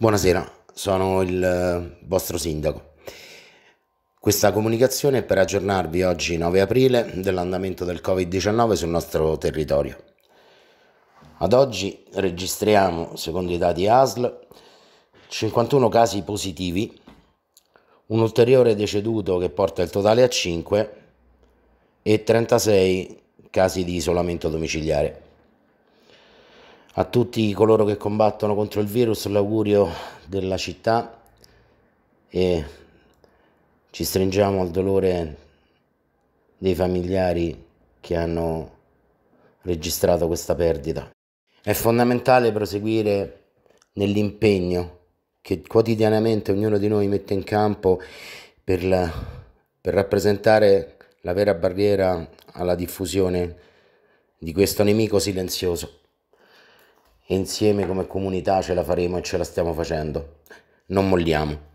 Buonasera, sono il eh, vostro sindaco. Questa comunicazione è per aggiornarvi oggi 9 aprile dell'andamento del Covid-19 sul nostro territorio. Ad oggi registriamo, secondo i dati ASL, 51 casi positivi, un ulteriore deceduto che porta il totale a 5 e 36 casi di isolamento domiciliare. A tutti coloro che combattono contro il virus l'augurio della città e ci stringiamo al dolore dei familiari che hanno registrato questa perdita. È fondamentale proseguire nell'impegno che quotidianamente ognuno di noi mette in campo per, la, per rappresentare la vera barriera alla diffusione di questo nemico silenzioso e insieme come comunità ce la faremo e ce la stiamo facendo. Non molliamo.